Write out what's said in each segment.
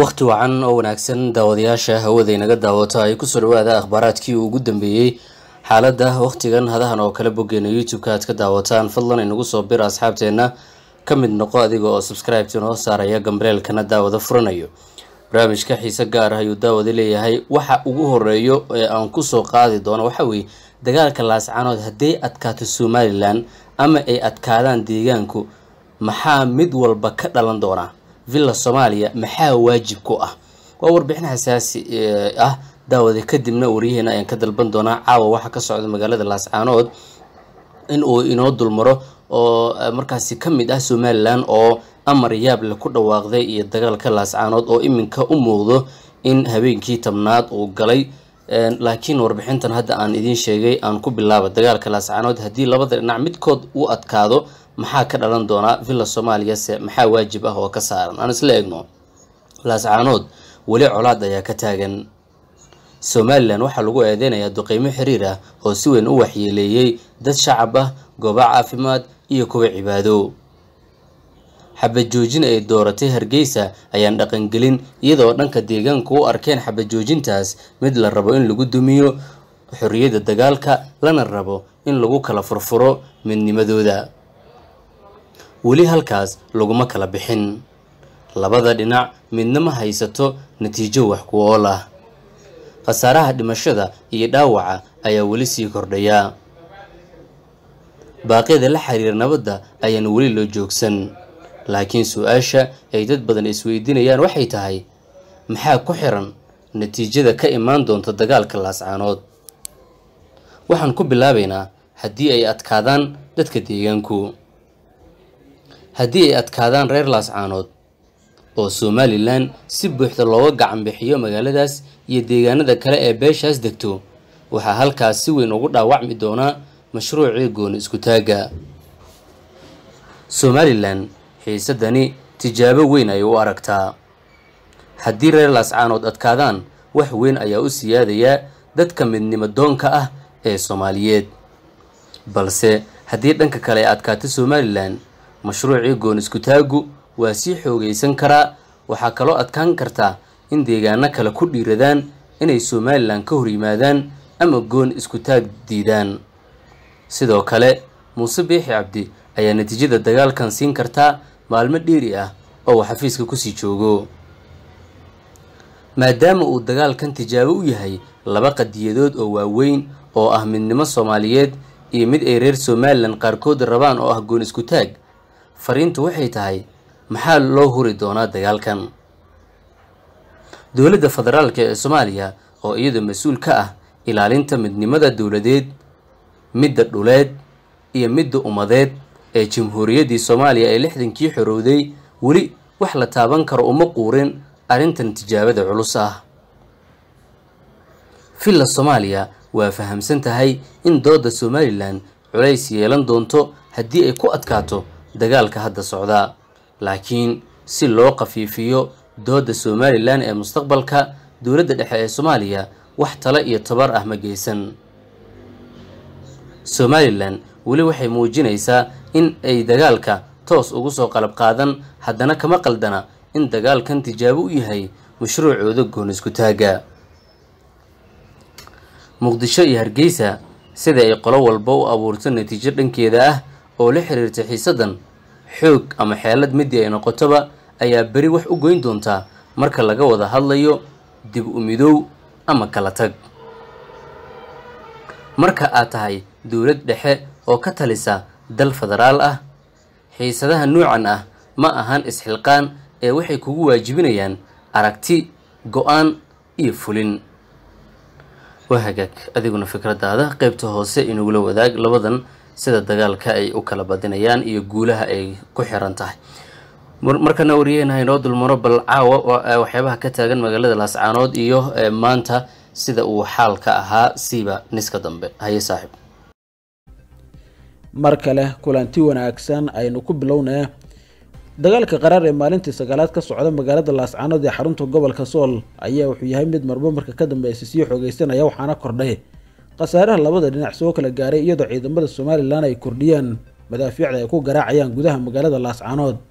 wakhti wacan oo wanaagsan daawadayaasha hawada inaga daawato ay kusoo dhawaada akhbaaraadkii ugu dambeeyey xaaladda wakhtigan hadahan oo kale boggeena youtube-ka aad ka daawataan fadlan inagu soo bir asxaabteenna ka mid noqo adiga oo subscribtin noo saaraya gambaleelkana daawada furanayo barnaamijka xiise gaar ah ayuu daawada leeyahay waxa ugu horeeyo ee aan kusoo qaadi doono waxa weeye dagaalka laascanood hadday adkaato somalilan ama ay adkaadaan deegaanku maxaa mid walba ka dhalan doonaa villa soomaaliya maxaa waajib ku ah waa warbixin xasaasi eh, ah daawade kadibna wariyaheena ayaan ka dalban doonaa caawa waxaa ka socda magaalada laascaanood in uu inoo dulmaro oo eh, markaasi ka mid ah somalilan oo amar yaableh ku dhawaaqday iyo dagaalka laascaanood oo iminka u muuqdo in habeenkii tabnaad uu galay eh, laakiin warbixintan hadda aan idiin sheegay aan ku bilaaba dagaalka laascaanood haddii labada dhinac midkood u adkaado maxaa ka dhalan doonaa villa soomaaliya se maxaa waajib ah oo ka saaran aan isla eegno laascaanood weli colaad ayaa ka taagan somalilan waxaa lagu eedeynayaa duqeymo xiriir ah oo si weyn u waxyeeleeyey dad shacab ah goobo caafimaad iyo kuwa cibaado xabajoojin ay dooratay hargeysa ayaan dhaqangelin iyadoo dhanka deegaanku u arkeen xabajoojintaas mid la rabo in lagu dumiyo xorriyadda dagaalka lana rabo in lagu kala furfuro midnimadooda weli halkaas laguma kala bixin labada dhinac midna ma haysato natiijo wax ku ool ah khasaaraha dhimashada iyo dhaawaca ayaa weli sii kordhaya baaqyada la xiriira nabadda ayaan weli loo joogsan laakiin su-aasha ay dad badan isweydiinayaan waxay tahay maxaa ku xiran natiijada ka imaan doonta dagaalka laascaanood waxaan ku bilaabaynaa haddii ay adkaadaan dadka deegaanku haddii ay adkaadaan reer laascaanood oo somalilan si buuxda looga gacan bixiyo magaaladaas iyo deegaanada kale ee beeshaas degto waxaa halkaas si weyn ugu dhaawacmi doonaa mashruucii gooni iskutaagga somalilan xiisadani tijaabo weyn ayay u aragtaa haddii reer laascaanood adkaadaan wax weyn ayaa u siyaadayaa dadka midnimo doonka ah ee soomaaliyeed balse haddii dhanka kale ay adkaato somalilan mashruucii isku-taagu waa sii xoogaysan karaa waxaa kaloo adkaan kartaa in deegaano kale ku dhiiradaan inay somalilan ka hor yimaadaan ama goon iskutaag diidaan sidoo kale muuse biixi cabdi ayaa natiijada dagaalkan siin kartaa maalmo dheeri ah oo uu xafiiska kusii joogo maadaama uu dagaalkan tijaabo u yahay laba qadiyadood oo waaweyn oo ah midnimo soomaaliyeed iyo mid ay reer somalilan qaarkood rabaan oo ah goon iskutaag fariintu waxay tahay maxaa loo huri doonaa dagaalkan dowladda federaalk ee soomaaliya oo iyada mas-uul ka ah ilaalinta midnimada dowladeed midda dhuleed iyo midda ummadeed ee jamhuuriyaddii soomaaliya ee lixdankii xorowday weli wax la taaban karo uma quurin arrintan tijaabada culus ah villa soomaaliya waa fahamsan tahay in dooda somalilan culays yeelan doonto haddii ay ku adkaato dagaalka hadda socda laakiin si loo khafiifiyo dooda somalilan ee mustaqbalka dowladda dhexe ee soomaaliya wax tale iyo tabar ah ma geysan somalilan weli waxay muujinaysaa in ay dagaalka toos ugu soo qalab qaadan haddana kama qaldana in dagaalkan tijaabo u yahay mashruucooda goon isku taagga muqdisho iyo hargeysa sida ay qolo walba u abuurto natiijo dhankeeda ah oo la xiriirta xiisadan xoog ama xeelad midii ay noqotoba ayaa beri wax u goyn doontaa marka laga wada hadlayo dib u midoow ama kala tag marka aad tahay dowlad dhexe oo ka talisa dal federaal ah xiisadaha nuucan ah ma ahan isxilqaan ee waxay kugu waajibinayaan aragti go-aan iyo fulin waa adiguna fikraddaada qaybta hoose inagula wadaag labadan sida dagaalka ay u kala badinayaan iyo guulaha ay ku xiran tahay markana wariyeenaha inoo dulmaro bal caawa eh, waxyaabaha ka taagan magaalada laascaanood iyo eh, maanta sida uu xaalka ahaa siiba niska dambe haye saaxiib mar kale kulanti wanaagsan aynu ku bilownaa dagaalka qaraar ee maalintii sagaalaad ka socda magaalada laascaanood ee xarunta gobolka sool ayaa wuxuu yahay mid marbo marka ka dambeysa sii xoogeysanaya waxaana kordhay khasaaraha labada dhinac soo kala gaaray iyadoo ciidamada somalilan ay kordhiyaan madaafiicda ay ku garaacayaan gudaha magaalada laascaanood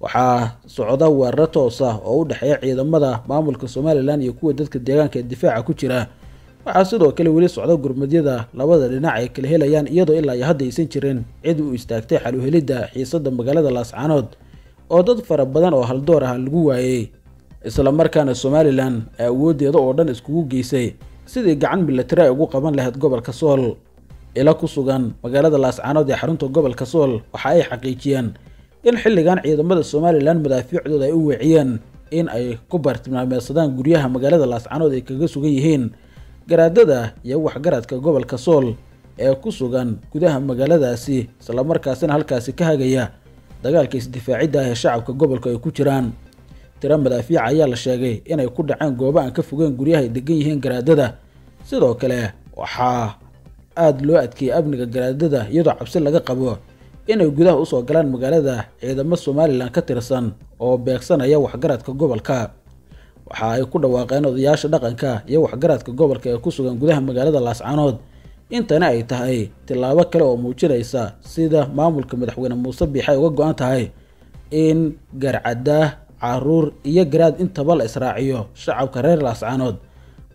waxaa socda weeraro toos oo u dhexeeya ciidamada maamulka somalilan iyo kuwa dadka deegaanka ee difaaca ku jira waxaa sidoo kale weli socda gurmadyada labada dhinac ay kala helayaan iyadoo ilaa iyo hadda aysan jirin cid u istaagtay xal uhelidda helidda xiisada magaalada laascaanood oo dad fara badan oo haldoor ah lagu waayey isla markaana somalilan ee awooddeeda oo dhan iskugu geysay sidii gacan milatari ay ugu qaban lahayd gobolka sool ila ku sugan magaalada laascaanood ee xarunta gobolka sool waxa ay xaqiijiyeen in xilligan ciidamada somalilan madaafiicdooda ay u weeciyeen in ay ku bartilmaameysadaan guryaha magaalada laascaanood ay kaga sugan yihiin garaadada iyo waxgaradka gobolka sool ee ku sugan gudaha magaaladaasi islamarkaasina halkaasi ka hagaya dagaalka isdifaacidda ah ee shacabka gobolka ay ku jiraan tiro madaafiica ayaa la sheegay inay ku dhaceen goobo aan ka fogeen guryaha ay degan yihiin garaadada sidoo kale waxaa aada loo adkeeyey amniga garaadada iyadoo cabsi laga qabo inay gudaha usoo galaan magaalada ciidamo somalilan ka tirsan oo beegsanaya waxgaradka gobolka waxa ay ku dhawaaqeen odayaasha dhaqanka iyo waxgaradka gobolka ee ku sugan gudaha magaalada laascanood intana ay tahay tilaabo kale oo muujinaysa sida maamulka madaxweyne muuse biixay uga go-an tahay in garcadda caruur iyo garaad intaba la israaciyo shacabka reer laascaanood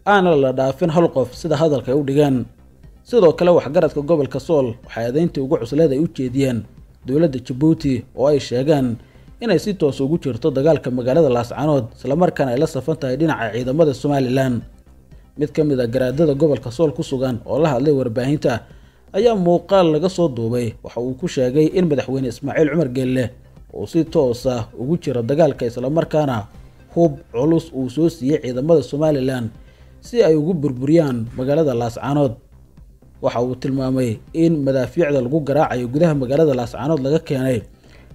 aana la dhaafin hal qof sida hadalka ay u dhigeen sidoo kale waxgaradka gobolka sool waxay adeyntii ugu cusleed ay u jeediyeen dowladda jabuuti oo ay sheegeen inay si toos ugu jirto dagaalka magaalada laascaanood islamarkaana ay la safan tahay dhinaca ciidamada somalilan mid ka mid a ah garaadada gobolka sool ku sugan oo la hadlay warbaahinta ayaa muuqaal laga soo duubay waxa uu ku sheegay in madaxweyne ismaaciil cumar geelle oo si toos ah ugu jira dagaalka islamarkaana hub culus uu soo siiyey ciidamada somalilan si ay ugu burburiyaan magaalada laascaanood waxa uu tilmaamay in madaafiicda lagu garaacayo gudaha magaalada laascaanood laga keenay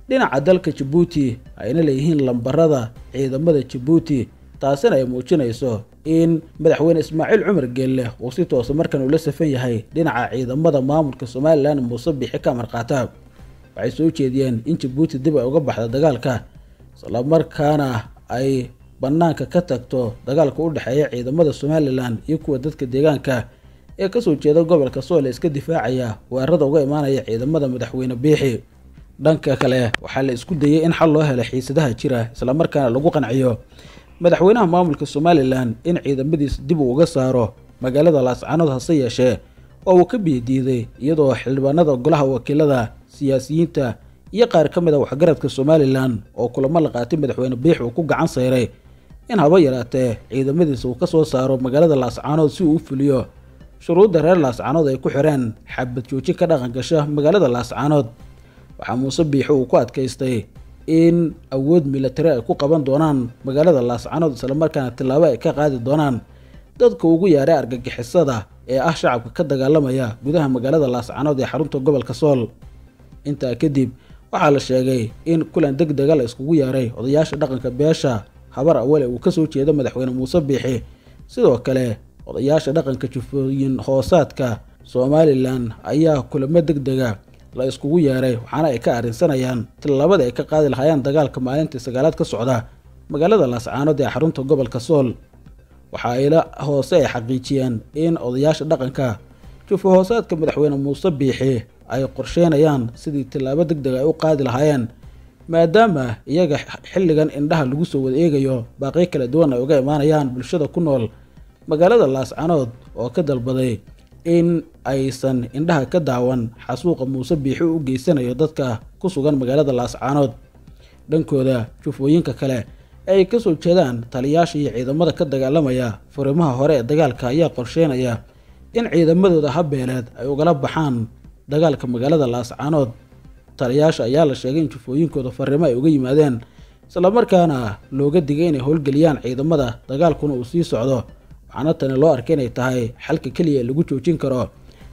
dhinaca dalka jabuuti ayna leeyihiin lambarada ciidamada jabuuti taasina ay muujinayso in madaxweyne ismaaciil cumar geelle uu si toosa ah markan ula safan yahay dhinaca ciidamada maamulka somalilan muuse bixi ka amarqaata waxay soo jeediyeen in jabuuti dib ay uga baxda dagaalka islamarkaana ay bannaanka ka tagto dagaalka u dhexeeya ciidamada somalilan iyo kuwa dadka deegaanka ee kasoo jeeda gobolka soole iska difaacaya weerarada uga imaanaya ciidamada madaxweyne biixi dhanka kale waxaa la isku dayay in xal loo helo xiisadaha jira islamarkaana lagu qanciyo madaxweynaha maamulka somalilan in ciidamadiis dib uu uga saaro magaalada laascanood hase yeeshee oo uu ka biyadiiday iyadoo xildhibaanada golaha wakiilada siyaasiyiinta iyo qaar ka mid a ah waxgaradka somalilan oo kulamo la qaatay madaxweyne biix uu ku gacan sayray in haba yaraatee ciidamadiisa uu ka soo saaro magaalada laascaanood si uu u fuliyo shuruudda reer laascaanood ay ku xireen xabad joojin ka dhaqan gasha magaalada laascaanood waxaa muuse biixo uu ku adkaystay in awood milatari ay ku qaban doonaan magaalada laascaanood islamarkaana tillaabo ay ka qaadi doonaan dadka ugu yaaray argagixisada ee ah shacabka ka dagaalamaya gudaha magaalada laascaanood ee xarunta gobolka sool intaa kadib waxaa la sheegay in kulan deg dega la iskugu yeeray odayaasha dhaqanka beesha habar awale uu kasoo jeeda madaxweyne muuse biixi sidoo kale odayaasha dhaqanka jufooyin hoosaadka somalilan ayaa kulamo deg dega la iskugu yeeray waxaana ay ka arrinsanayaan tillaabada ay ka qaadi lahaayeen dagaalka maalintii sagaalaad ka socda magaalada laascaanood ee xarunta gobolka sool waxa ayla hoose ay xaqiijiyeen in odayaasha dhaqanka jufo hoosaadka madaxweyne muuse biixi ay qorsheynayaan sidii tillaabo deg deg ay u qaadi lahaayeen maadaama iyaga xilligan indhaha lagu soo wada eegayo baaqyo kala duwan ay uga imaanayaan bulshada ku nool magaalada laascanood oo ka dalbaday in aysan indhaha ka daawan xasuuqa muuse biixi u geysanayo dadka ku sugan magaalada laascaanood dhankooda jufooyinka kale ay ka soo jeedaan taliyaasha iyo ciidamada ka dagaalamaya furimaha hore ee dagaalka ayaa qorsheynaya in ciidamadooda habeeleed ay ugala baxaan dagaalka magaalada laascaanood taliyaasha ayaa la sheegay in jufooyinkooda fariimo ay uga yimaadeen islamarkaana looga digay inay howlgeliyaan ciidamada dagaalkuna uu sii socdo waxaana tani loo arkay inay tahay xalka keliya ee lagu joojin karo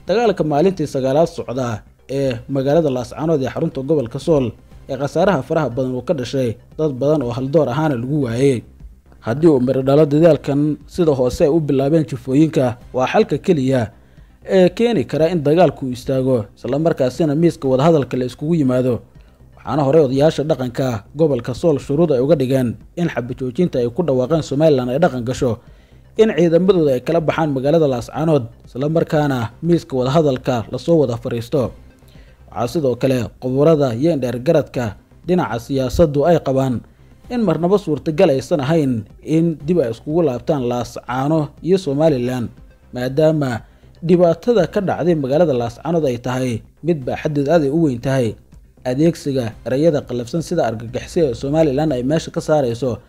dagaalka maalintii sagaalaad socda ee magaalada laascaanood ee xarunta gobolka sool ee khasaaraha faraha badan uu ka dhashay dad badan oo haldoor ahaana lagu waayey haddii uu mirodhalo dadaalkan sida hoose ay u bilaabeen jufooyinka waa xalka keliya ee keeni kara in dagaalku istaago islamarkaasina miiska wadahadalka la iskugu yimaado waxaana horey odayaasha dhaqanka ah gobolka sool shuruud ay uga dhigeen in xabajoojinta ay ku dhawaaqeen somalilan ay dhaqan gasho in ciidamadooda ay kala baxaan magaalada laascaanood islamarkaana miiska wadahadalka lasoo wada fadhiisto waxaa sidoo kale qoburada iyo indheergaradka dhinaca siyaasaddu ay qabaan in marnabo suurtagal aysan ahayn in dib ay iskugu laabtaan laascaano iyo somalilan maadaama dhibaatada ka dhacday magaalada laascanood ay tahay mid baaxadeed aaday u weyn tahay adeegsiga erayada qallafsan sida argagixisay ee somalilan ay meesha ka saarayso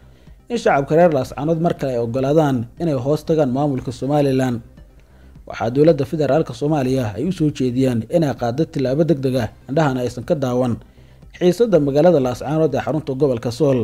in shacabka reer laascanood mar kale ay ogolaadaan inay hoos tagaan maamulka somalilan waxaa dowladda federaalk soomaaliya ay u soo jeediyeen inay qaado tillaabo deg dega ah indhahana aysan ka daawan xiisadda magaalada laascanood ee xarunta gobolka sool